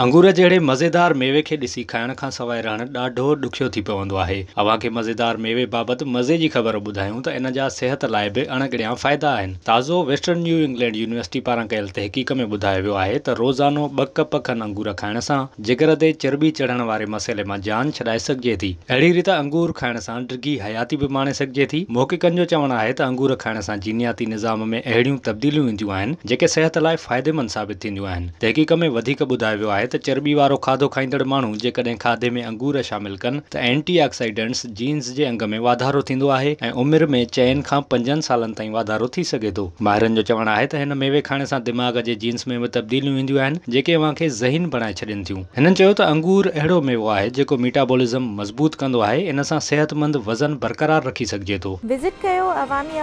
अंगूर जहिड़े मज़ेदार मेवे खे ॾिसी खाइण खां सवाइ रहणु ॾाढो ॾुखियो थी पवंदो आहे अव्हांखे मज़ेदार मेवे बाबति मज़े जी ख़बर ॿुधायूं त इन जा सिहत लाइ बि अणगिणियां फ़ाइदा आहिनि ताज़ो वेस्टर्न न्यू इंग्लैंड यूनिवर्सिटी पारां कयल तहक़ीक़ में ॿुधायो वियो आहे त रोज़ानो ॿ कप खनि अंगूर खाइण सां जिगर ते चर्बी चढ़ण वारे मसइले मां जान छॾाए सघिजे थी अहिड़ी रीति अंगूर खाइण सां ड्रिघी हयाती बि माणे सघिजे थी मौकिकनि जो चवणु आहे त अंगूर खाइण सां जीनियाती निज़ाम में अहिड़ियूं तब्दीलियूं ईंदियूं आहिनि जेके सिहत लाइ फ़ाइदेमंद साबित थींदियूं आहिनि तहक़ीक़ में वधीक ॿुधाए वियो आहे आहे त तो चर्बी वारो खाधो खाईंदड़ माण्हू जेकॾहिं खाधे में अंगूर शामिल कनि त एंटीऑक्सीडेंट्स जीन्स जे अंग में वाधारो थींदो आहे में चइनि खां पंजनि सालनि वाधारो थी सघे थो माहिरनि जो चवणु मेवे खाइण सां दिमाग़ जे जीन्स में बि तब्दीलियूं ईंदियूं आहिनि जेके अव्हां खे ज़हीन बणाए छॾीनि थियूं अंगूर अड़ो मेवो आहे जेको मीटाबोलिज़म मज़बूत कंदो आहे इन सां सिहतमंद वज़न बरक़रार रखी सघिजे थो विज़िट कयो